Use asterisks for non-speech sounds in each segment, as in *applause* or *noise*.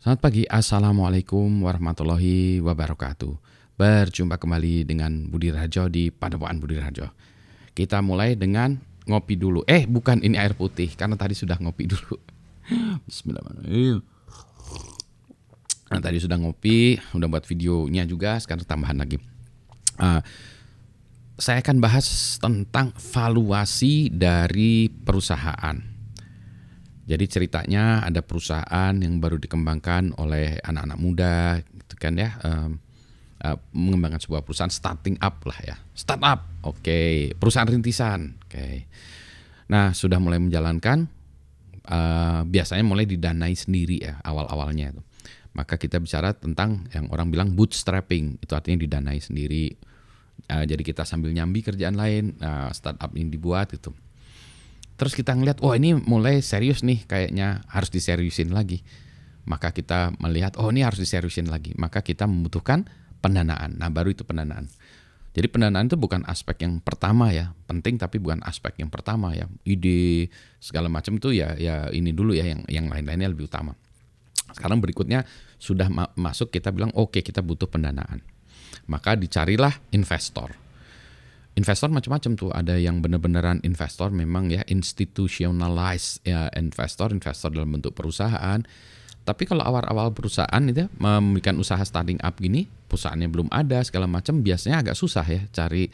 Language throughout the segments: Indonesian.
Selamat pagi, Assalamualaikum warahmatullahi wabarakatuh. Berjumpa kembali dengan Budi Rajo di Padawaan Budi Rajo. Kita mulai dengan ngopi dulu. Eh, bukan ini air putih, karena tadi sudah ngopi dulu. *laughs* Bismillahirrahmanirrahim. Nah, tadi sudah ngopi, udah buat videonya juga, sekarang tambahan lagi. Uh, saya akan bahas tentang valuasi dari perusahaan jadi ceritanya ada perusahaan yang baru dikembangkan oleh anak-anak muda, gitu kan ya, um, uh, mengembangkan sebuah perusahaan starting up lah ya, start up, oke, okay. perusahaan rintisan, oke. Okay. Nah sudah mulai menjalankan, uh, biasanya mulai didanai sendiri ya awal-awalnya itu. Maka kita bicara tentang yang orang bilang bootstrapping, itu artinya didanai sendiri. Uh, jadi kita sambil nyambi kerjaan lain, uh, startup ini dibuat itu terus kita ngelihat oh ini mulai serius nih kayaknya harus diseriusin lagi maka kita melihat oh ini harus diseriusin lagi maka kita membutuhkan pendanaan nah baru itu pendanaan jadi pendanaan itu bukan aspek yang pertama ya, penting tapi bukan aspek yang pertama ya. Ide segala macam itu ya ya ini dulu ya yang yang lain-lainnya lebih utama. Sekarang berikutnya sudah ma masuk kita bilang oke okay, kita butuh pendanaan. Maka dicarilah investor investor macam-macam tuh ada yang bener-beneran investor memang ya institutionalized ya investor investor dalam bentuk perusahaan tapi kalau awal-awal perusahaan itu ya, memberikan usaha starting up gini perusahaannya belum ada segala macam biasanya agak susah ya cari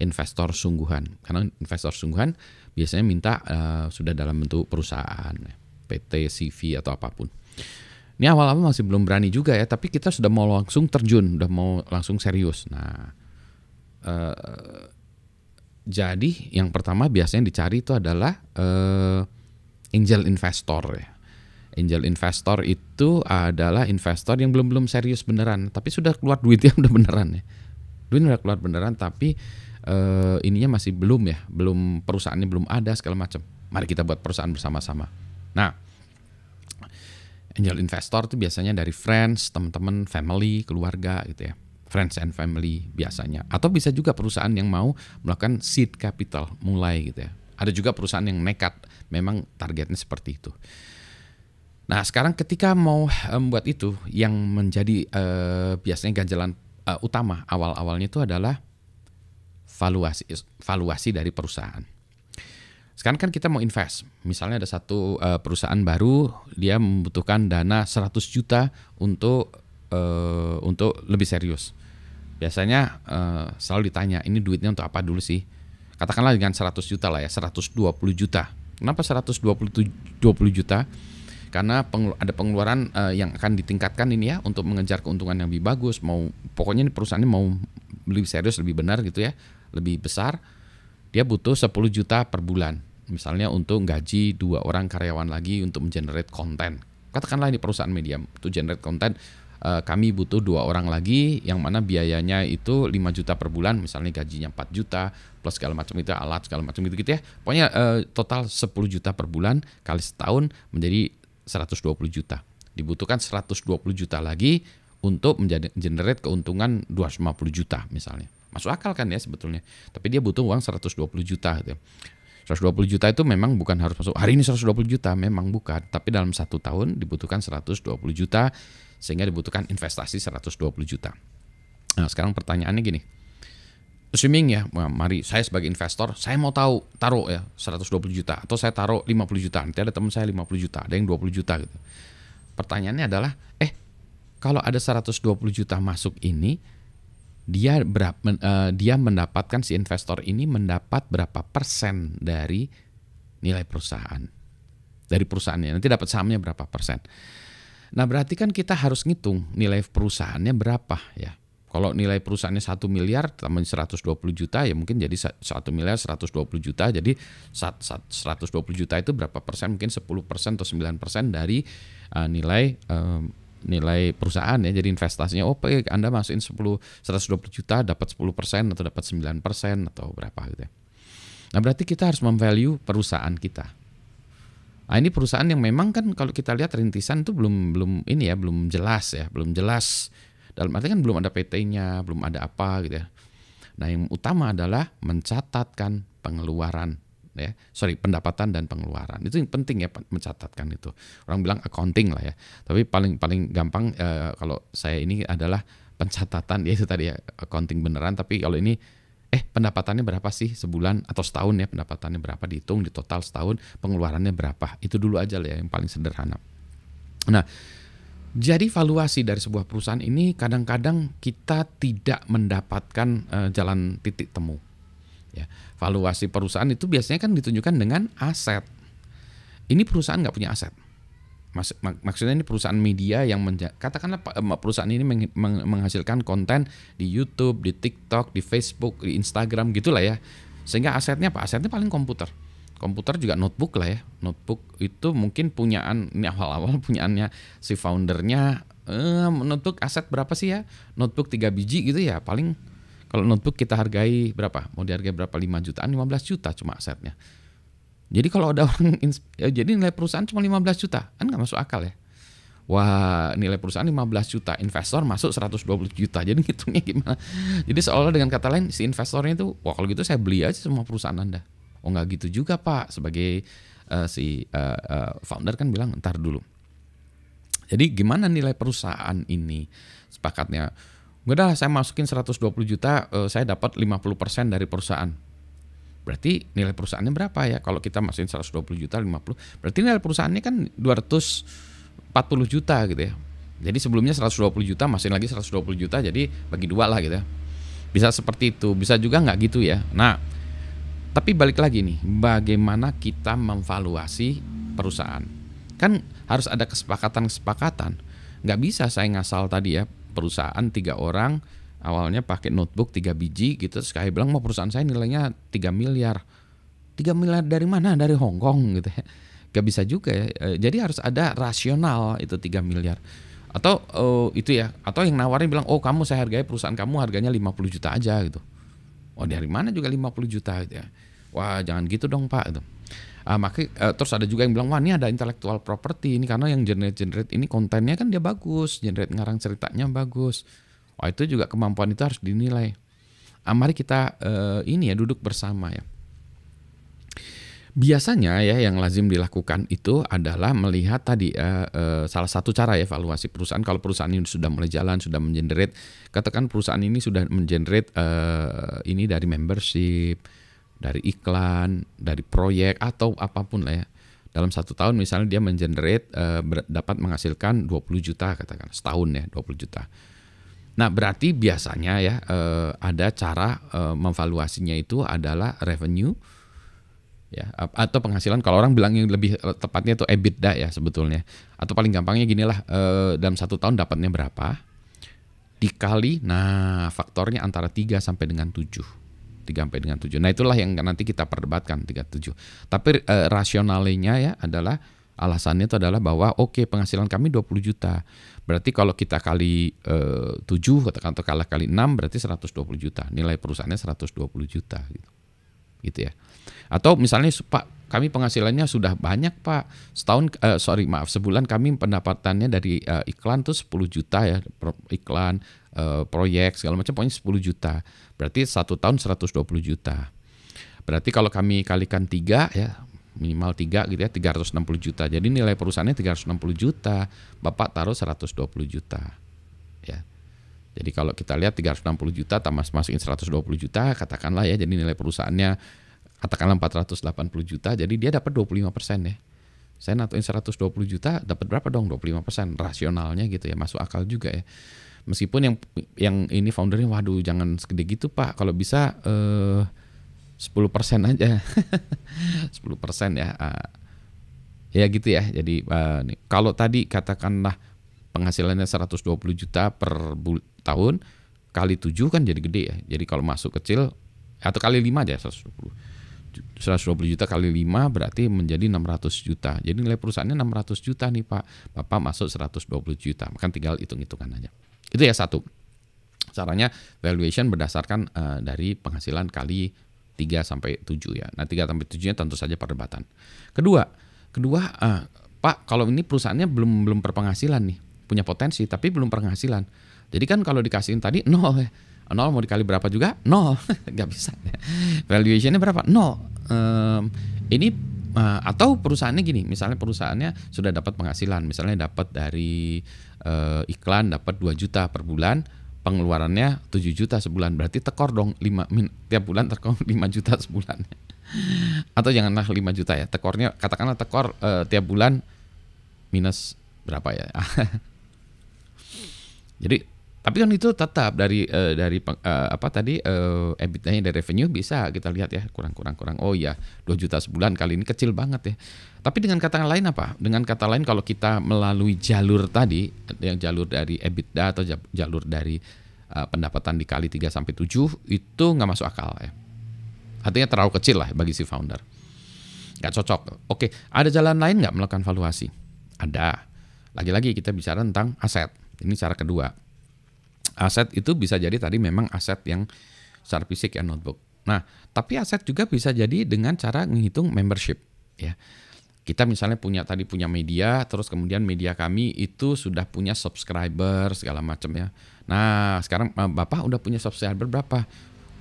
investor sungguhan karena investor sungguhan biasanya minta uh, sudah dalam bentuk perusahaan ya, PT CV atau apapun ini awal-awal masih belum berani juga ya tapi kita sudah mau langsung terjun udah mau langsung serius nah uh, jadi yang pertama biasanya dicari itu adalah uh, angel investor ya. Angel investor itu adalah investor yang belum belum serius beneran, tapi sudah keluar duitnya *laughs* udah beneran ya. Duit udah keluar beneran, tapi uh, ininya masih belum ya, belum perusahaannya belum ada segala macam. Mari kita buat perusahaan bersama-sama. Nah, angel investor itu biasanya dari friends, teman-teman, family, keluarga gitu ya friends and family biasanya atau bisa juga perusahaan yang mau melakukan seed capital mulai gitu ya ada juga perusahaan yang nekat memang targetnya seperti itu nah sekarang ketika mau membuat itu yang menjadi uh, biasanya ganjalan uh, utama awal awalnya itu adalah valuasi valuasi dari perusahaan sekarang kan kita mau invest. Misalnya ada satu uh, perusahaan baru, dia membutuhkan dana 100 juta untuk uh, untuk lebih serius biasanya uh, selalu ditanya ini duitnya untuk apa dulu sih katakanlah dengan 100 juta lah ya 120 juta kenapa 120 20 juta karena pengelu ada pengeluaran uh, yang akan ditingkatkan ini ya untuk mengejar keuntungan yang lebih bagus mau pokoknya ini perusahaannya mau lebih serius lebih benar gitu ya lebih besar dia butuh 10 juta per bulan misalnya untuk gaji dua orang karyawan lagi untuk mengenerate konten katakanlah ini perusahaan media untuk generate konten uh, kami butuh dua orang lagi yang mana biayanya itu 5 juta per bulan misalnya gajinya 4 juta plus segala macam itu alat segala macam gitu gitu ya pokoknya uh, total 10 juta per bulan kali setahun menjadi 120 juta dibutuhkan 120 juta lagi untuk menjadi generate keuntungan 250 juta misalnya masuk akal kan ya sebetulnya tapi dia butuh uang 120 juta gitu ya. 120 juta itu memang bukan harus masuk hari ini 120 juta memang bukan tapi dalam satu tahun dibutuhkan 120 juta sehingga dibutuhkan investasi 120 juta. Nah, sekarang pertanyaannya gini. Assuming ya, mari saya sebagai investor, saya mau tahu taruh ya 120 juta atau saya taruh 50 juta. Nanti ada teman saya 50 juta, ada yang 20 juta gitu. Pertanyaannya adalah, eh kalau ada 120 juta masuk ini, dia berapa uh, eh, dia mendapatkan si investor ini mendapat berapa persen dari nilai perusahaan dari perusahaannya nanti dapat sahamnya berapa persen Nah berarti kan kita harus ngitung nilai perusahaannya berapa ya. Kalau nilai perusahaannya 1 miliar tambah 120 juta ya mungkin jadi 1 miliar 120 juta. Jadi 120 juta itu berapa persen? Mungkin 10 persen atau 9 persen dari uh, nilai um, nilai perusahaan ya. Jadi investasinya oh Anda masukin 10 120 juta dapat 10 persen atau dapat 9 persen atau berapa gitu ya. Nah berarti kita harus memvalue perusahaan kita. Nah, ini perusahaan yang memang kan kalau kita lihat rintisan itu belum belum ini ya, belum jelas ya, belum jelas. Dalam arti kan belum ada PT-nya, belum ada apa gitu ya. Nah, yang utama adalah mencatatkan pengeluaran ya. Sorry, pendapatan dan pengeluaran. Itu yang penting ya mencatatkan itu. Orang bilang accounting lah ya. Tapi paling paling gampang eh, kalau saya ini adalah pencatatan *laughs* ya itu tadi ya accounting beneran tapi kalau ini eh pendapatannya berapa sih sebulan atau setahun ya pendapatannya berapa dihitung di total setahun pengeluarannya berapa itu dulu aja lah ya yang paling sederhana nah jadi valuasi dari sebuah perusahaan ini kadang-kadang kita tidak mendapatkan uh, jalan titik temu. Ya, valuasi perusahaan itu biasanya kan ditunjukkan dengan aset. Ini perusahaan nggak punya aset maksudnya ini perusahaan media yang katakanlah eh, perusahaan ini meng meng menghasilkan konten di YouTube, di TikTok, di Facebook, di Instagram gitulah ya. Sehingga asetnya apa? Asetnya paling komputer. Komputer juga notebook lah ya. Notebook itu mungkin punyaan ini awal-awal punyaannya si foundernya. Eh, notebook aset berapa sih ya? Notebook 3 biji gitu ya. Paling kalau notebook kita hargai berapa? Mau dihargai berapa? 5 jutaan, 15 juta cuma asetnya jadi kalau ada *laughs* orang ya jadi nilai perusahaan cuma 15 juta, kan nggak masuk akal ya. Wah, nilai perusahaan 15 juta, investor masuk 120 juta. *laughs* Jadi ngitungnya gimana? Jadi seolah dengan kata lain si investornya itu, wah kalau gitu saya beli aja semua perusahaan Anda. Oh nggak gitu juga Pak, sebagai uh, si uh, uh, founder kan bilang ntar dulu. Jadi gimana nilai perusahaan ini? Sepakatnya, udah saya masukin 120 juta, uh, saya dapat 50% dari perusahaan Berarti nilai perusahaannya berapa ya? Kalau kita masukin 120 juta 50, berarti nilai perusahaannya kan 240 juta gitu ya. Jadi sebelumnya 120 juta masukin lagi 120 juta jadi bagi dua lah gitu ya. Bisa seperti itu, bisa juga nggak gitu ya. Nah, tapi balik lagi nih, bagaimana kita memvaluasi perusahaan? Kan harus ada kesepakatan-kesepakatan. Nggak bisa saya ngasal tadi ya, perusahaan tiga orang awalnya pakai notebook 3 biji gitu terus kayak bilang mau perusahaan saya nilainya 3 miliar 3 miliar dari mana dari Hong Kong gitu ya gak bisa juga ya eh, jadi harus ada rasional itu 3 miliar atau uh, itu ya atau yang nawarin bilang oh kamu saya hargai perusahaan kamu harganya 50 juta aja gitu oh dari mana juga 50 juta gitu ya wah jangan gitu dong pak gitu uh, ah, maka uh, eh, terus ada juga yang bilang wah ini ada intellectual property ini karena yang generate generate ini kontennya kan dia bagus generate ngarang ceritanya bagus Oh itu juga kemampuan itu harus dinilai. Ah, mari kita eh, ini ya duduk bersama ya. Biasanya ya yang lazim dilakukan itu adalah melihat tadi ya, salah satu cara ya evaluasi perusahaan kalau perusahaan ini sudah mulai jalan sudah mengenerate katakan perusahaan ini sudah mengenerate eh, ini dari membership dari iklan dari proyek atau apapun lah ya dalam satu tahun misalnya dia mengenerate eh, dapat menghasilkan 20 juta katakan setahun ya 20 juta Nah, berarti biasanya ya eh, ada cara eh, memvaluasinya itu adalah revenue ya atau penghasilan kalau orang bilang yang lebih eh, tepatnya itu EBITDA ya sebetulnya. Atau paling gampangnya gini lah eh, dalam satu tahun dapatnya berapa dikali nah faktornya antara 3 sampai dengan 7. 3 sampai dengan 7. Nah, itulah yang nanti kita perdebatkan 37. Tapi eh, rasionalnya ya adalah Alasannya itu adalah bahwa oke okay, penghasilan kami 20 juta. Berarti kalau kita kali e, eh, 7 katakan atau kalah kali 6 berarti 120 juta. Nilai perusahaannya 120 juta gitu. Gitu ya. Atau misalnya Pak, kami penghasilannya sudah banyak, Pak. Setahun e, sorry, maaf, sebulan kami pendapatannya dari e, iklan tuh 10 juta ya, iklan e, proyek segala macam pokoknya 10 juta. Berarti satu tahun 120 juta. Berarti kalau kami kalikan tiga ya minimal 3 gitu ya 360 juta. Jadi nilai perusahaannya 360 juta, Bapak taruh 120 juta. Ya. Jadi kalau kita lihat 360 juta tambah masukin 120 juta katakanlah ya jadi nilai perusahaannya katakanlah 480 juta jadi dia dapat 25% ya. Saya natuin 120 juta dapat berapa dong 25% rasionalnya gitu ya masuk akal juga ya. Meskipun yang yang ini foundernya waduh jangan segede gitu Pak kalau bisa eh 10% aja. 10% *laughs* ya. Uh, ya gitu ya. Jadi uh, kalau tadi katakanlah penghasilannya 120 juta per tahun kali tujuh kan jadi gede ya. Jadi kalau masuk kecil atau kali lima aja 120. 120 juta kali lima berarti menjadi 600 juta. Jadi nilai perusahaannya 600 juta nih Pak. Bapak masuk 120 juta. maka tinggal hitung-hitungan aja. Itu ya satu. Caranya valuation berdasarkan uh, dari penghasilan kali 3 sampai 7 ya. Nah, 3 sampai 7-nya tentu saja perdebatan. Kedua, kedua uh, Pak, kalau ini perusahaannya belum belum berpenghasilan nih, punya potensi tapi belum penghasilan. Jadi kan kalau dikasihin tadi *laughs* nol ya. Nol mau dikali berapa juga? Nol. *laughs* Gak bisa. Valuation-nya berapa? Nol. Um, ini uh, atau perusahaannya gini, misalnya perusahaannya sudah dapat penghasilan, misalnya dapat dari uh, iklan dapat 2 juta per bulan, pengeluarannya 7 juta sebulan berarti tekor dong 5 min, tiap bulan tekor 5 *laughs* juta sebulan atau janganlah 5 juta ya tekornya katakanlah tekor eh, tiap bulan minus berapa ya *laughs* jadi tapi kan itu tetap dari uh, dari uh, apa tadi uh, EBITDA-nya dari revenue bisa kita lihat ya kurang kurang kurang. Oh ya, 2 juta sebulan kali ini kecil banget ya. Tapi dengan kata lain apa? Dengan kata lain kalau kita melalui jalur tadi yang jalur dari EBITDA atau jalur dari uh, pendapatan dikali 3 sampai 7 itu nggak masuk akal ya. Artinya terlalu kecil lah bagi si founder. Nggak cocok. Oke, ada jalan lain nggak melakukan valuasi? Ada. Lagi-lagi kita bicara tentang aset. Ini cara kedua Aset itu bisa jadi tadi memang aset yang secara fisik ya notebook. Nah, tapi aset juga bisa jadi dengan cara menghitung membership ya. Kita misalnya punya tadi punya media, terus kemudian media kami itu sudah punya subscriber segala macam ya. Nah, sekarang Bapak udah punya subscriber berapa?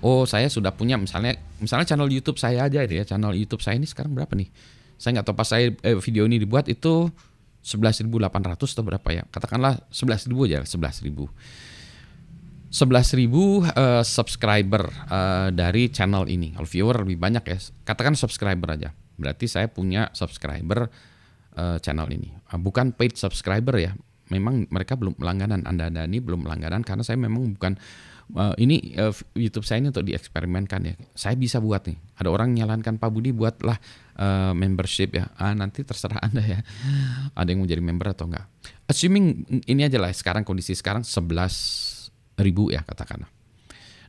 Oh, saya sudah punya misalnya misalnya channel YouTube saya aja ya, channel YouTube saya ini sekarang berapa nih? Saya nggak tahu pas saya eh, video ini dibuat itu 11.800 atau berapa ya? Katakanlah 11.000 aja, 11.000. 11.000 uh, eh, subscriber uh, dari channel ini. Kalau viewer lebih banyak ya. Katakan subscriber aja. Berarti saya punya subscriber uh, channel ini. Uh, bukan paid subscriber ya. Memang mereka belum langganan. Anda-anda ini belum langganan karena saya memang bukan uh, ini uh, YouTube saya ini untuk dieksperimenkan ya. Saya bisa buat nih. Ada orang nyalankan Pak Budi buatlah uh, membership ya. Ah nanti terserah *laughs* Anda ya. Ada yang mau jadi member atau enggak. Assuming ini aja lah ya, sekarang kondisi sekarang 11 ribu ya katakanlah.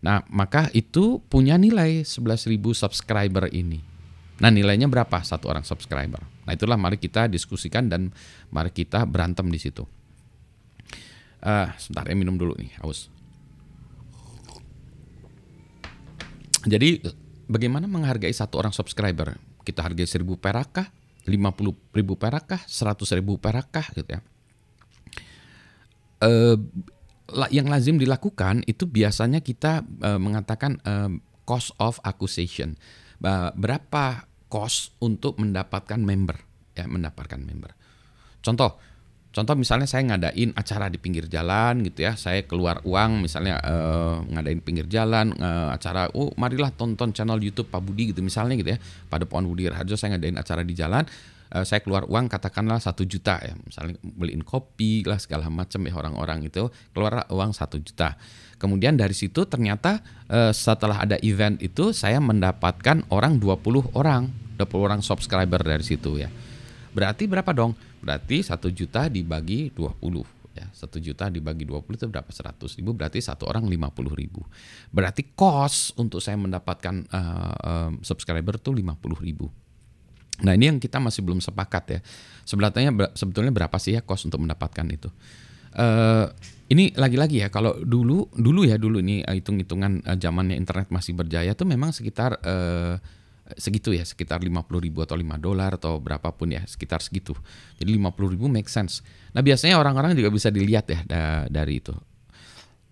Nah maka itu punya nilai 11 ribu subscriber ini. Nah nilainya berapa satu orang subscriber? Nah itulah mari kita diskusikan dan mari kita berantem di situ. Uh, sebentar ya minum dulu nih haus. Jadi bagaimana menghargai satu orang subscriber? Kita hargai seribu Lima puluh ribu kah? Seratus ribu kah? gitu ya? Uh, yang lazim dilakukan itu biasanya kita uh, mengatakan uh, cost of acquisition. Berapa cost untuk mendapatkan member, ya mendapatkan member. Contoh, contoh misalnya saya ngadain acara di pinggir jalan gitu ya, saya keluar uang misalnya uh, ngadain pinggir jalan uh, acara, oh marilah tonton channel YouTube Pak Budi gitu misalnya gitu ya, pada Pohon Budi Raharjo saya ngadain acara di jalan uh, saya keluar uang katakanlah satu juta ya misalnya beliin kopi lah segala macam ya orang-orang itu keluar uang satu juta kemudian dari situ ternyata uh, setelah ada event itu saya mendapatkan orang 20 orang 20 orang subscriber dari situ ya berarti berapa dong berarti satu juta dibagi 20 ya satu juta dibagi 20 itu berapa 100 ribu berarti satu orang 50 ribu berarti cost untuk saya mendapatkan uh, uh, subscriber tuh 50 ribu Nah ini yang kita masih belum sepakat ya. sebenarnya sebetulnya berapa sih ya kos untuk mendapatkan itu? Uh, ini lagi-lagi ya kalau dulu dulu ya dulu ini eh, hitung-hitungan uh, zamannya internet masih berjaya tuh memang sekitar uh, segitu ya sekitar 50 ribu atau 5 dolar atau berapapun ya sekitar segitu jadi 50 ribu make sense nah biasanya orang-orang juga bisa dilihat ya da dari itu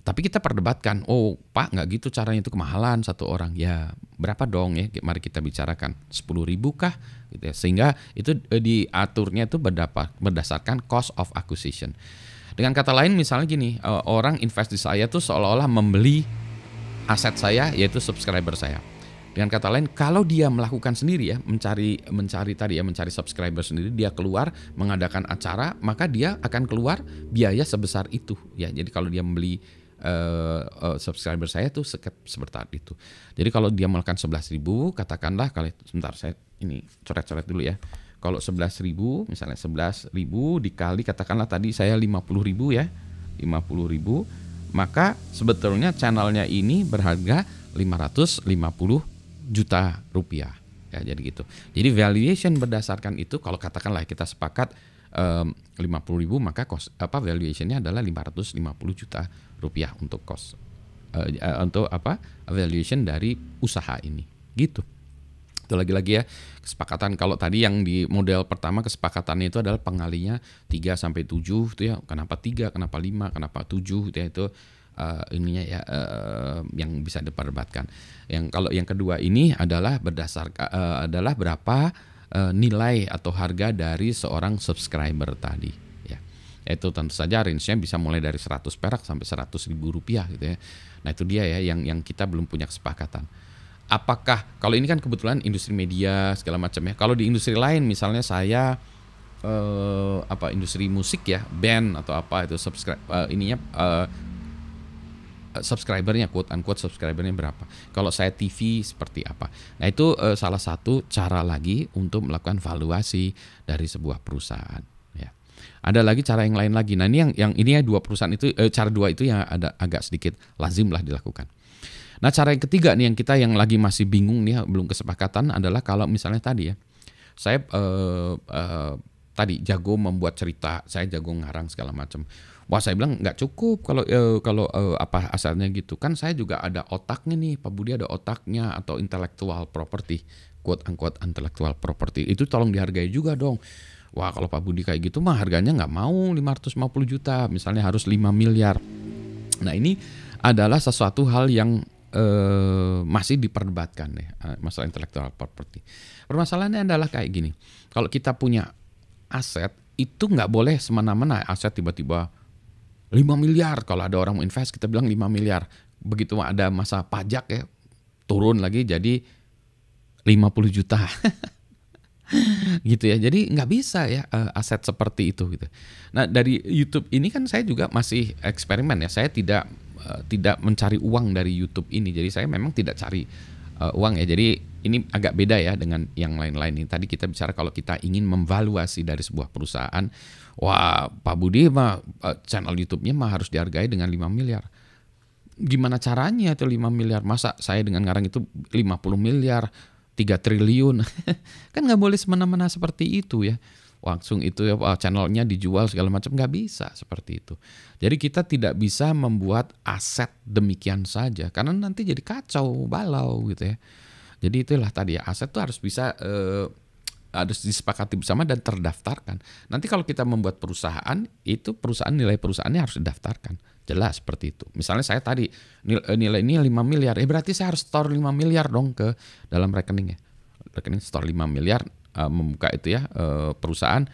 tapi kita perdebatkan, oh Pak nggak gitu caranya itu kemahalan satu orang. Ya berapa dong ya, mari kita bicarakan. sepuluh ribu kah? Gitu ya. Sehingga itu eh, diaturnya itu berdapat, berdasarkan cost of acquisition. Dengan kata lain misalnya gini, eh, orang invest di saya tuh seolah-olah membeli aset saya yaitu subscriber saya. Dengan kata lain, kalau dia melakukan sendiri ya, mencari mencari tadi ya, mencari subscriber sendiri, dia keluar mengadakan acara, maka dia akan keluar biaya sebesar itu ya. Jadi kalau dia membeli uh, uh, subscriber saya tuh seperti itu. Jadi kalau dia melakukan 11.000 katakanlah kalau sebentar saya ini coret-coret dulu ya. Kalau 11.000 misalnya 11.000 dikali katakanlah tadi saya 50.000 ya. 50.000 maka sebetulnya channelnya ini berharga 550 juta rupiah ya jadi gitu. Jadi valuation berdasarkan itu kalau katakanlah kita sepakat lima 50 ribu maka kos apa valuationnya adalah 550 juta rupiah untuk kos uh, uh, untuk apa valuation dari usaha ini gitu itu lagi-lagi ya kesepakatan kalau tadi yang di model pertama kesepakatannya itu adalah pengalinya 3 sampai 7 itu ya kenapa 3 kenapa 5 kenapa 7 itu ya itu uh, ininya ya uh, yang bisa diperdebatkan. Yang kalau yang kedua ini adalah berdasarkan uh, adalah berapa uh, nilai atau harga dari seorang subscriber tadi ya itu tentu saja range-nya bisa mulai dari 100 perak sampai 100 ribu rupiah gitu ya nah itu dia ya yang yang kita belum punya kesepakatan apakah kalau ini kan kebetulan industri media segala macam ya kalau di industri lain misalnya saya eh, apa industri musik ya band atau apa itu subscribe eh, ininya eh, Eh, subscribernya quote unquote subscribernya berapa kalau saya TV seperti apa nah itu uh, salah satu cara lagi untuk melakukan valuasi dari sebuah perusahaan ya ada lagi cara yang lain lagi nah ini yang yang ini ya dua perusahaan itu uh, cara dua itu yang ada agak sedikit lazim lah dilakukan nah cara yang ketiga nih yang kita yang lagi masih bingung nih belum kesepakatan adalah kalau misalnya tadi ya saya eh, eh, tadi jago membuat cerita saya jago ngarang segala macam Wah saya bilang nggak cukup kalau uh, kalau uh, apa asalnya gitu kan saya juga ada otaknya nih Pak Budi ada otaknya atau intelektual properti quote unquote intelektual properti itu tolong dihargai juga dong. Wah kalau Pak Budi kayak gitu mah harganya nggak mau 550 juta misalnya harus 5 miliar. Nah ini adalah sesuatu hal yang eh, masih diperdebatkan deh eh, masalah intelektual properti Permasalahannya adalah kayak gini. Kalau kita punya aset itu nggak boleh semena-mena aset tiba-tiba 5 miliar kalau ada orang mau invest kita bilang 5 miliar. Begitu ada masa pajak ya turun lagi jadi 50 juta. *laughs* gitu ya. Jadi nggak bisa ya eh, aset seperti itu gitu. Nah, dari YouTube ini kan saya juga masih eksperimen ya. Saya tidak eh, tidak mencari uang dari YouTube ini. Jadi saya memang tidak cari eh, uang ya. Jadi ini agak beda ya dengan yang lain-lain ini. Tadi kita bicara kalau kita ingin memvaluasi dari sebuah perusahaan, wah Pak Budi mah eh, channel YouTube-nya mah harus dihargai dengan 5 miliar. Gimana caranya itu 5 miliar? Masa saya dengan ngarang itu 50 miliar, 3 triliun? *laughs* kan nggak boleh semena-mena seperti itu ya langsung itu ya channelnya dijual segala macam nggak bisa seperti itu. Jadi kita tidak bisa membuat aset demikian saja karena nanti jadi kacau balau gitu ya. Jadi itulah tadi ya aset itu harus bisa eh, harus disepakati bersama dan terdaftarkan. Nanti kalau kita membuat perusahaan, itu perusahaan nilai perusahaannya harus didaftarkan. Jelas seperti itu. Misalnya saya tadi eh, nilai ini 5 miliar, eh berarti saya harus store 5 miliar dong ke dalam rekeningnya. Rekening store 5 miliar uh, membuka itu ya uh, perusahaan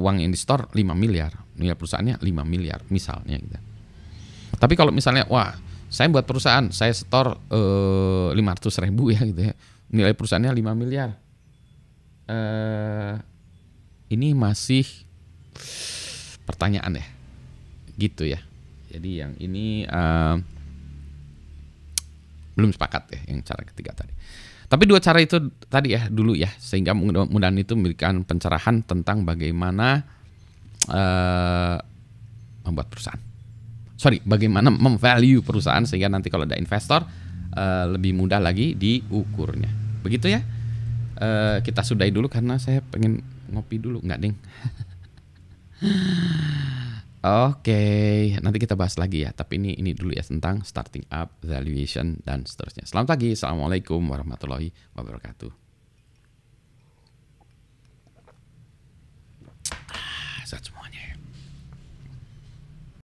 uang yang di store 5 miliar. Nilai perusahaannya 5 miliar misalnya gitu. Tapi kalau misalnya wah saya buat perusahaan saya setor eh, lima ratus ribu ya gitu ya nilai perusahaannya 5 miliar Uh, ini masih pertanyaan ya gitu ya jadi yang ini uh, belum sepakat ya yang cara ketiga tadi tapi dua cara itu tadi ya dulu ya sehingga mudah-mudahan itu memberikan pencerahan tentang bagaimana uh, membuat perusahaan sorry bagaimana memvalue perusahaan sehingga nanti kalau ada investor uh, lebih mudah lagi diukurnya begitu ya uh, kita sudahi dulu karena saya pengen ngopi dulu nggak ding *laughs* Oke, okay. nanti kita bahas lagi ya. Tapi ini ini dulu ya tentang starting up, valuation dan seterusnya. Selamat pagi, assalamualaikum warahmatullahi wabarakatuh.